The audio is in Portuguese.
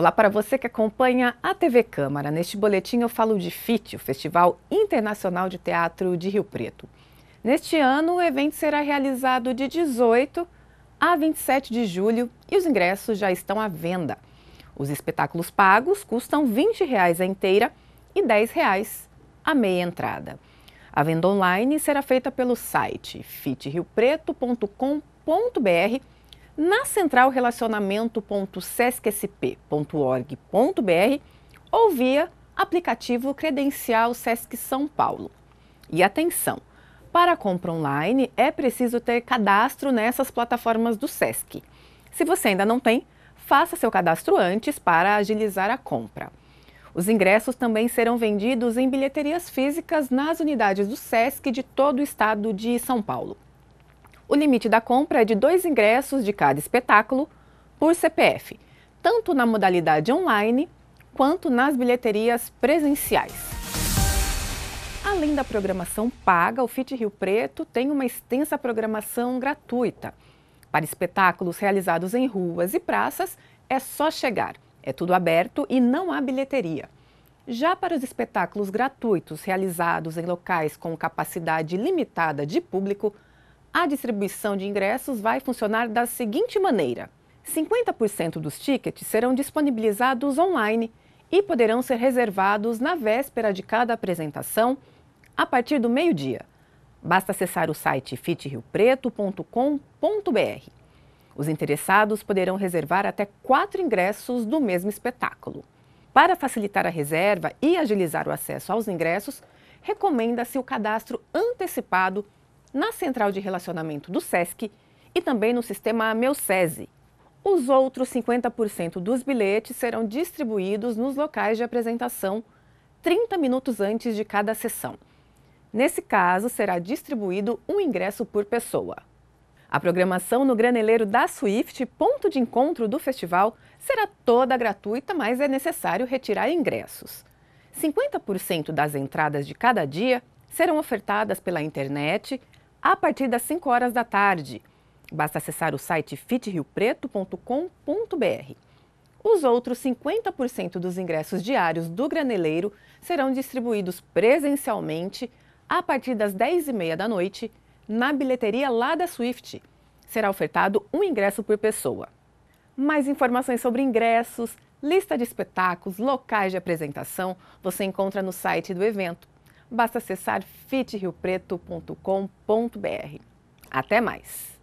Olá para você que acompanha a TV Câmara. Neste boletim eu falo de FIT, o Festival Internacional de Teatro de Rio Preto. Neste ano, o evento será realizado de 18 a 27 de julho e os ingressos já estão à venda. Os espetáculos pagos custam R$ 20 reais a inteira e R$ 10 reais a meia entrada. A venda online será feita pelo site fitriopreto.com.br na central relacionamento.sescsp.org.br ou via aplicativo credencial Sesc São Paulo. E atenção, para compra online é preciso ter cadastro nessas plataformas do Sesc. Se você ainda não tem, faça seu cadastro antes para agilizar a compra. Os ingressos também serão vendidos em bilheterias físicas nas unidades do SESC de todo o estado de São Paulo. O limite da compra é de dois ingressos de cada espetáculo por CPF, tanto na modalidade online quanto nas bilheterias presenciais. Além da programação paga, o FIT Rio Preto tem uma extensa programação gratuita. Para espetáculos realizados em ruas e praças, é só chegar. É tudo aberto e não há bilheteria. Já para os espetáculos gratuitos realizados em locais com capacidade limitada de público, a distribuição de ingressos vai funcionar da seguinte maneira: 50% dos tickets serão disponibilizados online e poderão ser reservados na véspera de cada apresentação, a partir do meio-dia. Basta acessar o site fitriopreto.com.br. Os interessados poderão reservar até quatro ingressos do mesmo espetáculo. Para facilitar a reserva e agilizar o acesso aos ingressos, recomenda-se o cadastro antecipado na central de relacionamento do SESC e também no sistema Meusese. Os outros 50% dos bilhetes serão distribuídos nos locais de apresentação 30 minutos antes de cada sessão. Nesse caso, será distribuído um ingresso por pessoa. A programação no graneleiro da Swift, ponto de encontro do festival, será toda gratuita, mas é necessário retirar ingressos. 50% das entradas de cada dia serão ofertadas pela internet, a partir das 5 horas da tarde. Basta acessar o site fitriopreto.com.br. Os outros 50% dos ingressos diários do graneleiro serão distribuídos presencialmente a partir das 10h30 da noite na bilheteria lá da Swift. Será ofertado um ingresso por pessoa. Mais informações sobre ingressos, lista de espetáculos, locais de apresentação você encontra no site do evento basta acessar fitrio.preto.com.br. Até mais!